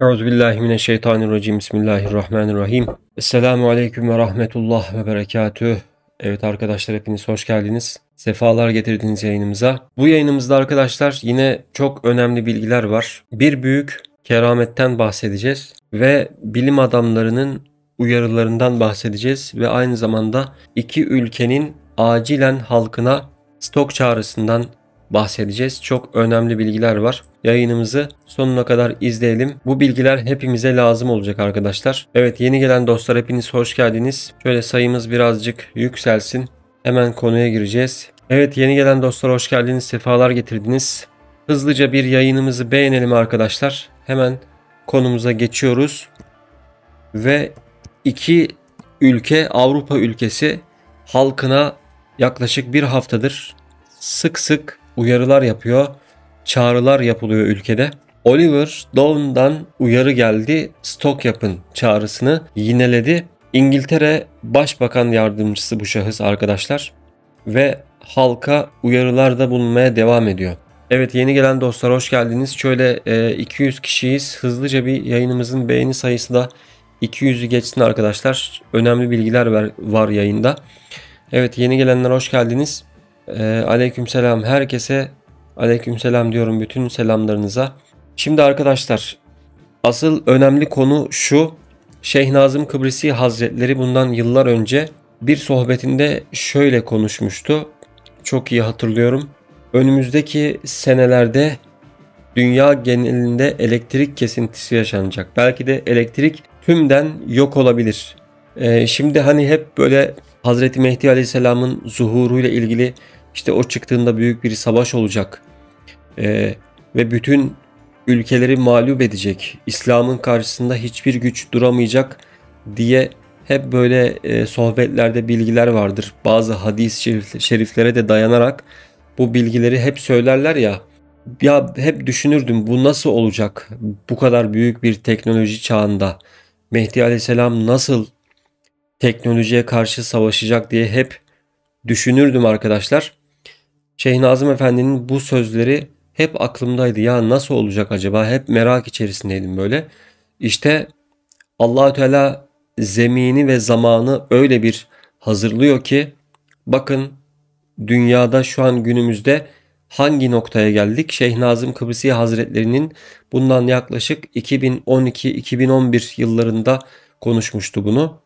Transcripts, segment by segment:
Euzubillahimineşşeytanirracim. Bismillahirrahmanirrahim. Esselamu Aleyküm ve Rahmetullah ve Berekatüh. Evet arkadaşlar hepiniz hoş geldiniz. Sefalar getirdiniz yayınımıza. Bu yayınımızda arkadaşlar yine çok önemli bilgiler var. Bir büyük kerametten bahsedeceğiz ve bilim adamlarının uyarılarından bahsedeceğiz ve aynı zamanda iki ülkenin acilen halkına stok çağrısından bahsedeceğiz. Çok önemli bilgiler var. Yayınımızı sonuna kadar izleyelim. Bu bilgiler hepimize lazım olacak arkadaşlar. Evet yeni gelen dostlar hepiniz hoş geldiniz. Şöyle sayımız birazcık yükselsin. Hemen konuya gireceğiz. Evet yeni gelen dostlar hoş geldiniz. Sefalar getirdiniz. Hızlıca bir yayınımızı beğenelim arkadaşlar. Hemen konumuza geçiyoruz. Ve iki ülke Avrupa ülkesi halkına yaklaşık bir haftadır sık sık uyarılar yapıyor, çağrılar yapılıyor ülkede. Oliver Down'dan uyarı geldi, stok yapın çağrısını yineledi. İngiltere Başbakan Yardımcısı bu şahıs arkadaşlar ve halka uyarılarda bulunmaya devam ediyor. Evet yeni gelen dostlar hoş geldiniz. Şöyle e, 200 kişiyiz. Hızlıca bir yayınımızın beğeni sayısı da 200'ü geçsin arkadaşlar. Önemli bilgiler var, var yayında. Evet yeni gelenler hoş geldiniz. E, aleykümselam herkese. Aleykümselam diyorum bütün selamlarınıza. Şimdi arkadaşlar asıl önemli konu şu. Şeyh Nazım Kıbrisi Hazretleri bundan yıllar önce bir sohbetinde şöyle konuşmuştu. Çok iyi hatırlıyorum. Önümüzdeki senelerde dünya genelinde elektrik kesintisi yaşanacak. Belki de elektrik tümden yok olabilir. Ee, şimdi hani hep böyle Hazreti Mehdi Aleyhisselam'ın zuhuruyla ilgili işte o çıktığında büyük bir savaş olacak e, ve bütün ülkeleri mağlup edecek, İslam'ın karşısında hiçbir güç duramayacak diye hep böyle e, sohbetlerde bilgiler vardır. Bazı hadis şeriflere de dayanarak bu bilgileri hep söylerler ya. Ya hep düşünürdüm bu nasıl olacak bu kadar büyük bir teknoloji çağında. Mehdi Aleyhisselam nasıl teknolojiye karşı savaşacak diye hep düşünürdüm arkadaşlar. Şehnazım Efendi'nin bu sözleri hep aklımdaydı. Ya nasıl olacak acaba? Hep merak içerisindeydim böyle. İşte Allahü Teala zemini ve zamanı öyle bir hazırlıyor ki bakın dünyada şu an günümüzde hangi noktaya geldik? Şeyh Nazım Kıbrısi Hazretlerinin bundan yaklaşık 2012-2011 yıllarında konuşmuştu bunu.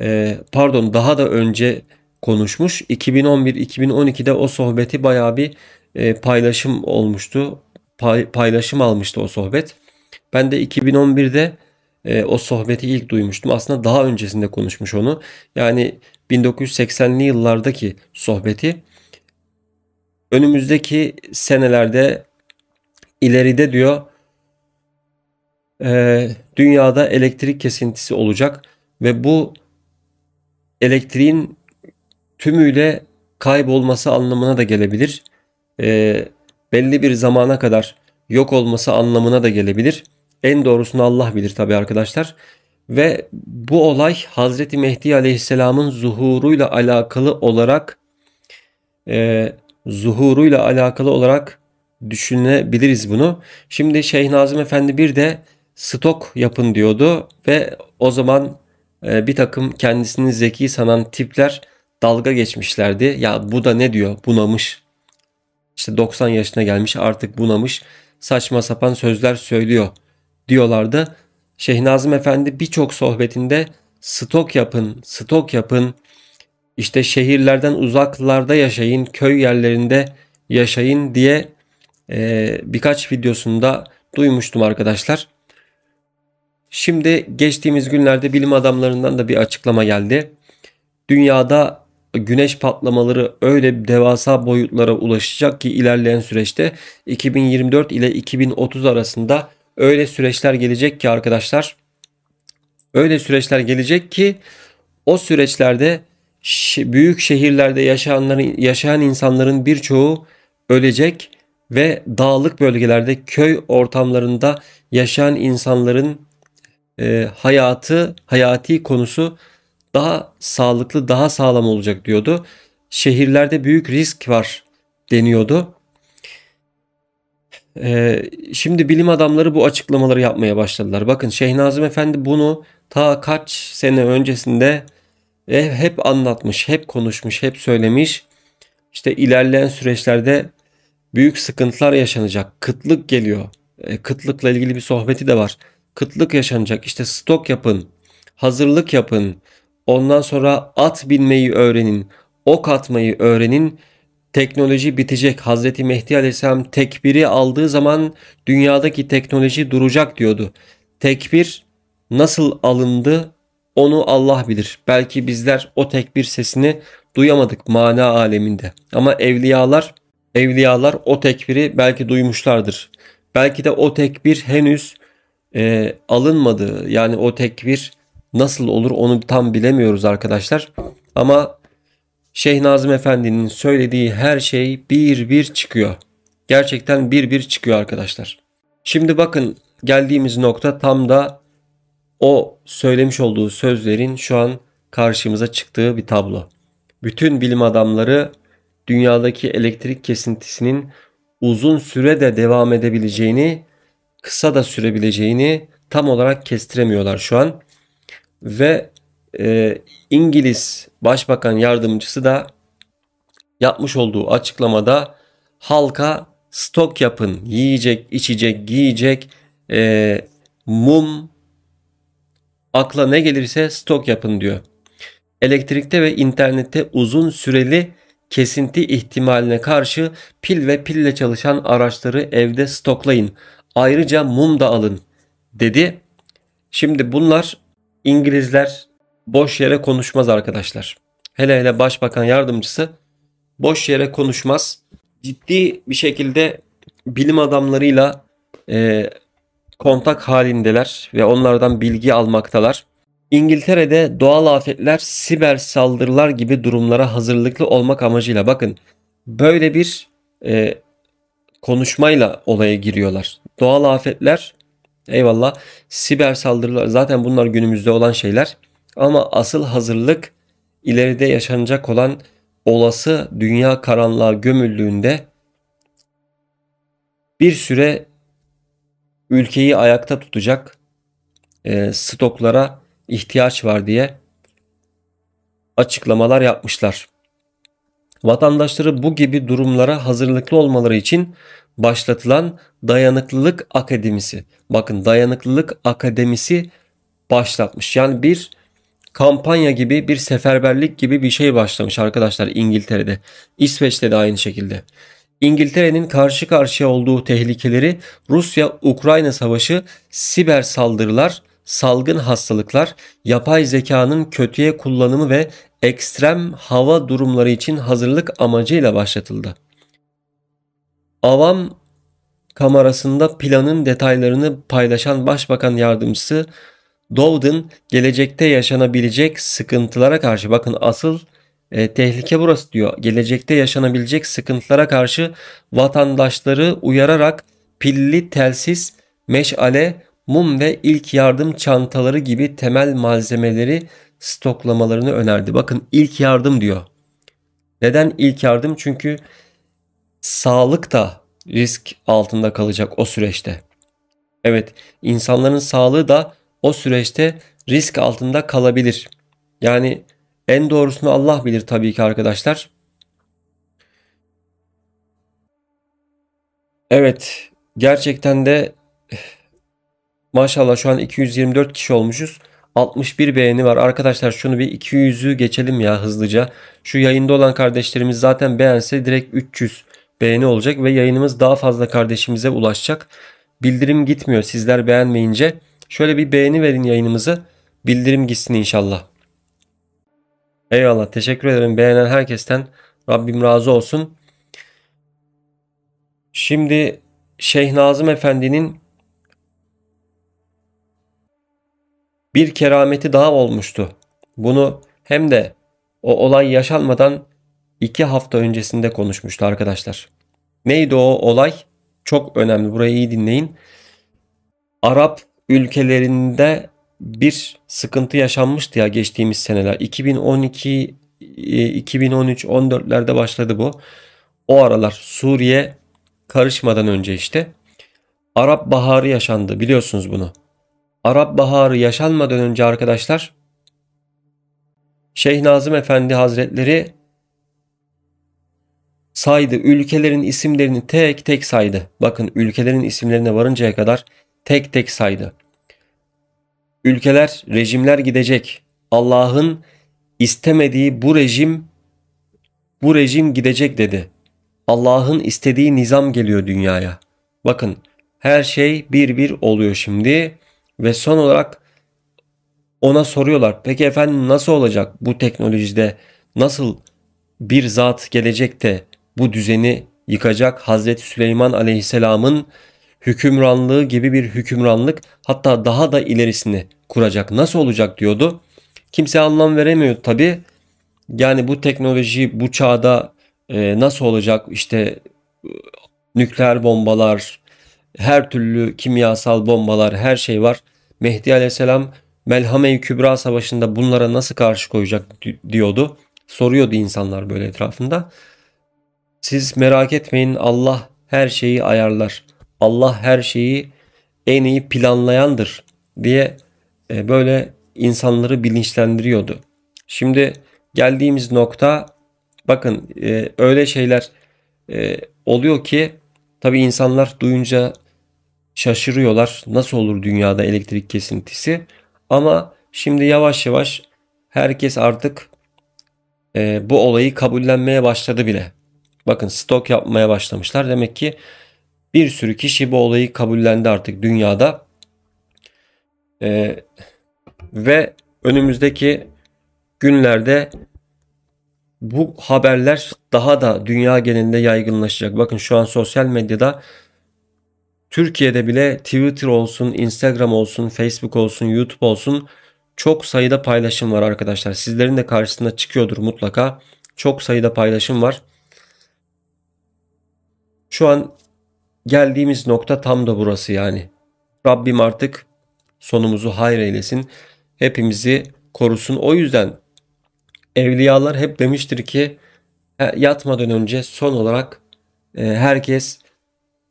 Ee, pardon daha da önce konuşmuş. 2011-2012'de o sohbeti baya bir e, paylaşım olmuştu. Pay, paylaşım almıştı o sohbet. Ben de 2011'de e, o sohbeti ilk duymuştum. Aslında daha öncesinde konuşmuş onu. Yani 1980'li yıllardaki sohbeti önümüzdeki senelerde ileride diyor e, dünyada elektrik kesintisi olacak ve bu elektriğin tümüyle kaybolması anlamına da gelebilir. E, belli bir zamana kadar yok olması anlamına da gelebilir. En doğrusunu Allah bilir tabi arkadaşlar. Ve bu olay Hazreti Mehdi Aleyhisselam'ın zuhuruyla alakalı olarak e, zuhuruyla alakalı olarak düşünebiliriz bunu. Şimdi Şeyh Nazım Efendi bir de stok yapın diyordu ve o zaman e, bir takım kendisini zeki sanan tipler dalga geçmişlerdi. Ya bu da ne diyor? Bunamış. İşte 90 yaşına gelmiş artık bunamış. Saçma sapan sözler söylüyor diyorlardı. Şeyh Nazım Efendi birçok sohbetinde stok yapın, stok yapın. İşte şehirlerden uzaklarda yaşayın, köy yerlerinde yaşayın diye e, birkaç videosunda duymuştum arkadaşlar. Şimdi geçtiğimiz günlerde bilim adamlarından da bir açıklama geldi. Dünyada güneş patlamaları öyle devasa boyutlara ulaşacak ki ilerleyen süreçte 2024 ile 2030 arasında öyle süreçler gelecek ki arkadaşlar öyle süreçler gelecek ki o süreçlerde büyük şehirlerde yaşayanların yaşayan insanların birçoğu ölecek ve dağlık bölgelerde köy ortamlarında yaşayan insanların e, hayatı hayati konusu daha sağlıklı, daha sağlam olacak diyordu. Şehirlerde büyük risk var deniyordu. Ee, şimdi bilim adamları bu açıklamaları yapmaya başladılar. Bakın Şehnaz'ım Efendi bunu ta kaç sene öncesinde e, hep anlatmış, hep konuşmuş, hep söylemiş. İşte ilerleyen süreçlerde büyük sıkıntılar yaşanacak. Kıtlık geliyor. E, kıtlıkla ilgili bir sohbeti de var. Kıtlık yaşanacak. İşte stok yapın, hazırlık yapın, Ondan sonra at binmeyi öğrenin, ok atmayı öğrenin. Teknoloji bitecek. Hazreti Mehdi Aleyhisselam tekbiri aldığı zaman dünyadaki teknoloji duracak diyordu. Tekbir nasıl alındı onu Allah bilir. Belki bizler o tekbir sesini duyamadık mana aleminde. Ama evliyalar evliyalar o tekbiri belki duymuşlardır. Belki de o tekbir henüz e, alınmadı. Yani o tekbir nasıl olur onu tam bilemiyoruz arkadaşlar. Ama Şeyh Nazım Efendi'nin söylediği her şey bir bir çıkıyor. Gerçekten bir bir çıkıyor arkadaşlar. Şimdi bakın geldiğimiz nokta tam da o söylemiş olduğu sözlerin şu an karşımıza çıktığı bir tablo. Bütün bilim adamları dünyadaki elektrik kesintisinin uzun süre de devam edebileceğini, kısa da sürebileceğini tam olarak kestiremiyorlar şu an ve e, İngiliz Başbakan Yardımcısı da yapmış olduğu açıklamada halka stok yapın yiyecek, içecek, giyecek, e, mum, akla ne gelirse stok yapın diyor. Elektrikte ve internette uzun süreli kesinti ihtimaline karşı pil ve pille çalışan araçları evde stoklayın. Ayrıca mum da alın dedi. Şimdi bunlar İngilizler boş yere konuşmaz arkadaşlar. Hele hele başbakan yardımcısı boş yere konuşmaz. Ciddi bir şekilde bilim adamlarıyla e, kontak halindeler ve onlardan bilgi almaktalar. İngiltere'de doğal afetler, siber saldırılar gibi durumlara hazırlıklı olmak amacıyla bakın böyle bir e, konuşmayla olaya giriyorlar. Doğal afetler Eyvallah. Siber saldırılar zaten bunlar günümüzde olan şeyler. Ama asıl hazırlık ileride yaşanacak olan olası dünya karanlığa gömüldüğünde bir süre ülkeyi ayakta tutacak e, stoklara ihtiyaç var diye açıklamalar yapmışlar. Vatandaşları bu gibi durumlara hazırlıklı olmaları için başlatılan Dayanıklılık Akademisi. Bakın Dayanıklılık Akademisi başlatmış. Yani bir kampanya gibi bir seferberlik gibi bir şey başlamış arkadaşlar İngiltere'de. İsveç'te de aynı şekilde. İngiltere'nin karşı karşıya olduğu tehlikeleri Rusya-Ukrayna savaşı, siber saldırılar, salgın hastalıklar, yapay zekanın kötüye kullanımı ve ekstrem hava durumları için hazırlık amacıyla başlatıldı. Avam kamerasında planın detaylarını paylaşan Başbakan Yardımcısı Dowden gelecekte yaşanabilecek sıkıntılara karşı bakın asıl e, tehlike burası diyor. Gelecekte yaşanabilecek sıkıntılara karşı vatandaşları uyararak pilli telsiz, meşale, mum ve ilk yardım çantaları gibi temel malzemeleri stoklamalarını önerdi. Bakın ilk yardım diyor. Neden ilk yardım? Çünkü sağlık da risk altında kalacak o süreçte. Evet, insanların sağlığı da o süreçte risk altında kalabilir. Yani en doğrusunu Allah bilir tabii ki arkadaşlar. Evet, gerçekten de maşallah şu an 224 kişi olmuşuz. 61 beğeni var. Arkadaşlar şunu bir 200'ü geçelim ya hızlıca. Şu yayında olan kardeşlerimiz zaten beğense direkt 300 beğeni olacak ve yayınımız daha fazla kardeşimize ulaşacak. Bildirim gitmiyor sizler beğenmeyince. Şöyle bir beğeni verin yayınımızı. Bildirim gitsin inşallah. Eyvallah teşekkür ederim beğenen herkesten Rabbim razı olsun. Şimdi Şeyh Nazım Efendi'nin bir kerameti daha olmuştu. Bunu hem de o olay yaşanmadan 2 hafta öncesinde konuşmuştu arkadaşlar. Neydi o olay? Çok önemli. Burayı iyi dinleyin. Arap ülkelerinde bir sıkıntı yaşanmıştı ya geçtiğimiz seneler. 2012 2013 14'lerde başladı bu. O aralar Suriye karışmadan önce işte Arap Baharı yaşandı biliyorsunuz bunu. Arap Baharı yaşanmadan önce arkadaşlar Şeyh Nazım Efendi Hazretleri saydı. Ülkelerin isimlerini tek tek saydı. Bakın ülkelerin isimlerine varıncaya kadar tek tek saydı. Ülkeler, rejimler gidecek. Allah'ın istemediği bu rejim bu rejim gidecek dedi. Allah'ın istediği nizam geliyor dünyaya. Bakın her şey bir bir oluyor şimdi ve son olarak ona soruyorlar. Peki efendim nasıl olacak bu teknolojide? Nasıl bir zat gelecek de bu düzeni yıkacak Hazreti Süleyman Aleyhisselam'ın hükümranlığı gibi bir hükümranlık hatta daha da ilerisini kuracak. Nasıl olacak diyordu. Kimse anlam veremiyor tabi. Yani bu teknoloji bu çağda e, nasıl olacak işte e, nükleer bombalar, her türlü kimyasal bombalar her şey var. Mehdi Aleyhisselam Melhame-i Kübra Savaşı'nda bunlara nasıl karşı koyacak diyordu. Soruyordu insanlar böyle etrafında. Siz merak etmeyin Allah her şeyi ayarlar. Allah her şeyi en iyi planlayandır diye e, böyle insanları bilinçlendiriyordu. Şimdi geldiğimiz nokta bakın e, öyle şeyler e, oluyor ki tabi insanlar duyunca şaşırıyorlar. Nasıl olur dünyada elektrik kesintisi? Ama şimdi yavaş yavaş herkes artık bu olayı kabullenmeye başladı bile. Bakın stok yapmaya başlamışlar. Demek ki bir sürü kişi bu olayı kabullendi artık dünyada. Ee, ve önümüzdeki günlerde bu haberler daha da dünya genelinde yaygınlaşacak. Bakın şu an sosyal medyada Türkiye'de bile Twitter olsun, Instagram olsun, Facebook olsun, YouTube olsun çok sayıda paylaşım var arkadaşlar. Sizlerin de karşısına çıkıyordur mutlaka. Çok sayıda paylaşım var. Şu an geldiğimiz nokta tam da burası yani. Rabbim artık sonumuzu hayır eylesin. Hepimizi korusun. O yüzden evliyalar hep demiştir ki e, yatmadan önce son olarak e, herkes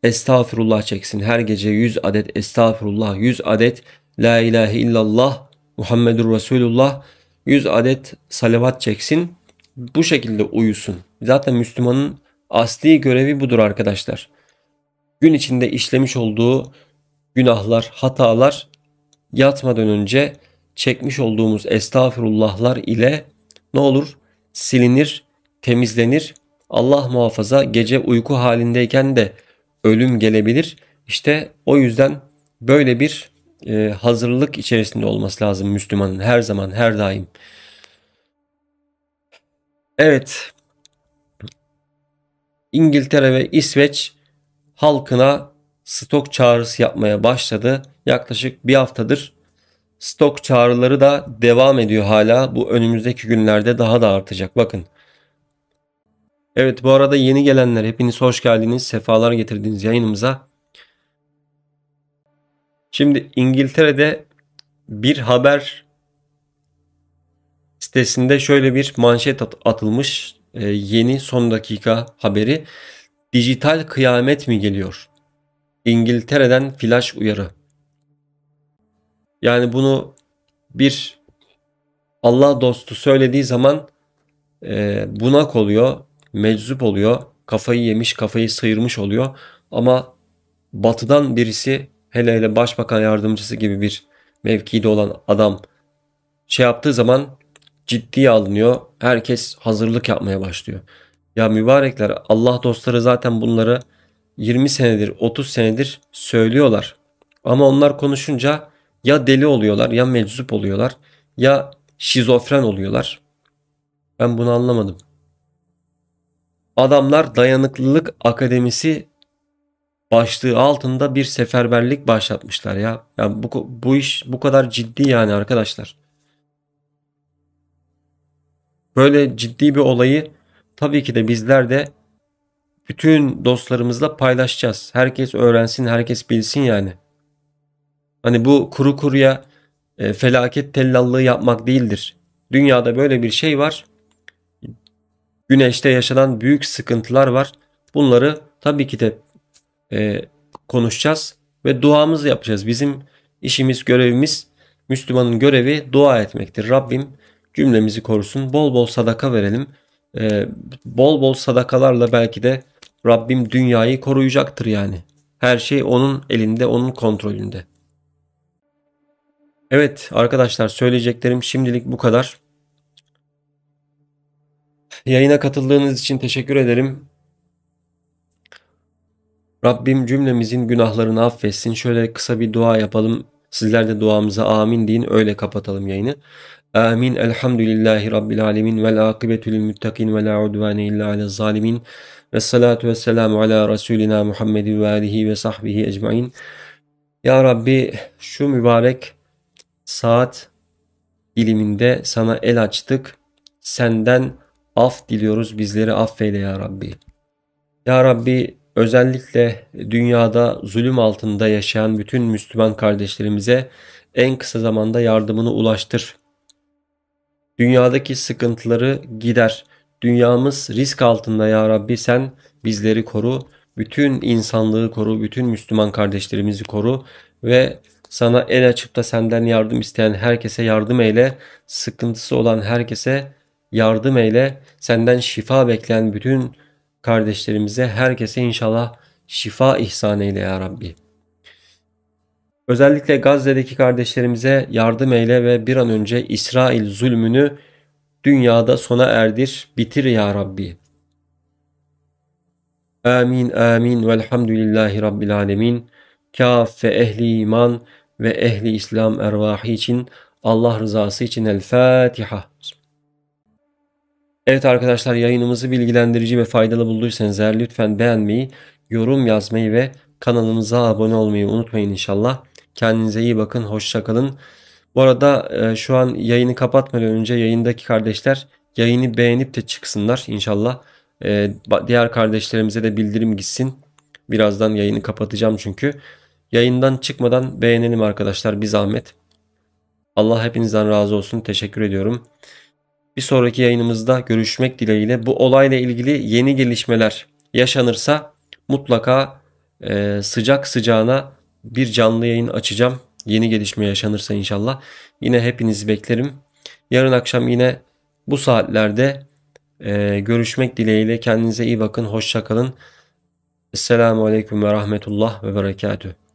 estağfurullah çeksin. Her gece 100 adet estağfurullah, 100 adet la ilahe illallah Muhammedur Resulullah 100 adet salavat çeksin. Bu şekilde uyusun. Zaten Müslümanın Asli görevi budur arkadaşlar. Gün içinde işlemiş olduğu günahlar, hatalar yatmadan önce çekmiş olduğumuz estağfurullahlar ile ne olur? Silinir, temizlenir. Allah muhafaza gece uyku halindeyken de ölüm gelebilir. İşte o yüzden böyle bir e, hazırlık içerisinde olması lazım Müslümanın her zaman her daim. Evet İngiltere ve İsveç halkına stok çağrısı yapmaya başladı. Yaklaşık bir haftadır stok çağrıları da devam ediyor hala. Bu önümüzdeki günlerde daha da artacak. Bakın. Evet bu arada yeni gelenler hepiniz hoş geldiniz. Sefalar getirdiniz yayınımıza. Şimdi İngiltere'de bir haber sitesinde şöyle bir manşet atılmış. E, yeni son dakika haberi dijital kıyamet mi geliyor? İngiltere'den flash uyarı. Yani bunu bir Allah dostu söylediği zaman e, bunak oluyor, meczup oluyor, kafayı yemiş, kafayı sıyırmış oluyor. Ama batıdan birisi hele hele başbakan yardımcısı gibi bir mevkide olan adam şey yaptığı zaman ciddiye alınıyor. Herkes hazırlık yapmaya başlıyor. Ya mübarekler Allah dostları zaten bunları 20 senedir 30 senedir söylüyorlar. Ama onlar konuşunca ya deli oluyorlar ya meczup oluyorlar ya şizofren oluyorlar. Ben bunu anlamadım. Adamlar dayanıklılık akademisi başlığı altında bir seferberlik başlatmışlar ya. Yani bu, bu iş bu kadar ciddi yani arkadaşlar. Böyle ciddi bir olayı tabii ki de bizler de bütün dostlarımızla paylaşacağız. Herkes öğrensin, herkes bilsin yani. Hani bu kuru kuruya e, felaket tellallığı yapmak değildir. Dünyada böyle bir şey var. Güneşte yaşanan büyük sıkıntılar var. Bunları tabii ki de e, konuşacağız ve duamızı yapacağız. Bizim işimiz, görevimiz, Müslümanın görevi dua etmektir. Rabbim cümlemizi korusun. Bol bol sadaka verelim. Ee, bol bol sadakalarla belki de Rabbim dünyayı koruyacaktır yani. Her şey onun elinde, onun kontrolünde. Evet arkadaşlar söyleyeceklerim şimdilik bu kadar. Yayına katıldığınız için teşekkür ederim. Rabbim cümlemizin günahlarını affetsin. Şöyle kısa bir dua yapalım. Sizler de duamıza amin deyin. Öyle kapatalım yayını. Amin. Elhamdülillahi Rabbil alemin. Vel akibetül muttakin ve la udvane illa ale zalimin. Ve salatu ve selamu ala Resulina Muhammedin ve alihi ve sahbihi ecmain. Ya Rabbi şu mübarek saat diliminde sana el açtık. Senden af diliyoruz. Bizleri affeyle ya Rabbi. Ya Rabbi özellikle dünyada zulüm altında yaşayan bütün Müslüman kardeşlerimize en kısa zamanda yardımını ulaştır. Dünyadaki sıkıntıları gider. Dünyamız risk altında ya Rabbi sen bizleri koru. Bütün insanlığı koru, bütün Müslüman kardeşlerimizi koru ve sana el açıp da senden yardım isteyen herkese yardım eyle. Sıkıntısı olan herkese yardım eyle. Senden şifa bekleyen bütün kardeşlerimize herkese inşallah şifa ihsan eyle ya Rabbi. Özellikle Gazze'deki kardeşlerimize yardım eyle ve bir an önce İsrail zulmünü dünyada sona erdir, bitir ya Rabbi. Amin amin velhamdülillahi rabbil alemin. Kaf ve ehli iman ve ehli İslam ervahı için Allah rızası için El Fatiha. Evet arkadaşlar yayınımızı bilgilendirici ve faydalı bulduysanız eğer lütfen beğenmeyi, yorum yazmayı ve kanalımıza abone olmayı unutmayın inşallah. Kendinize iyi bakın. Hoşça kalın. Bu arada e, şu an yayını kapatmadan önce yayındaki kardeşler yayını beğenip de çıksınlar inşallah. E, diğer kardeşlerimize de bildirim gitsin. Birazdan yayını kapatacağım çünkü. Yayından çıkmadan beğenelim arkadaşlar bir zahmet. Allah hepinizden razı olsun. Teşekkür ediyorum. Bir sonraki yayınımızda görüşmek dileğiyle bu olayla ilgili yeni gelişmeler yaşanırsa mutlaka e, sıcak sıcağına bir canlı yayın açacağım. Yeni gelişme yaşanırsa inşallah. Yine hepinizi beklerim. Yarın akşam yine bu saatlerde e, görüşmek dileğiyle. Kendinize iyi bakın. hoşçakalın kalın. Esselamu Aleyküm ve Rahmetullah ve Berekatüh.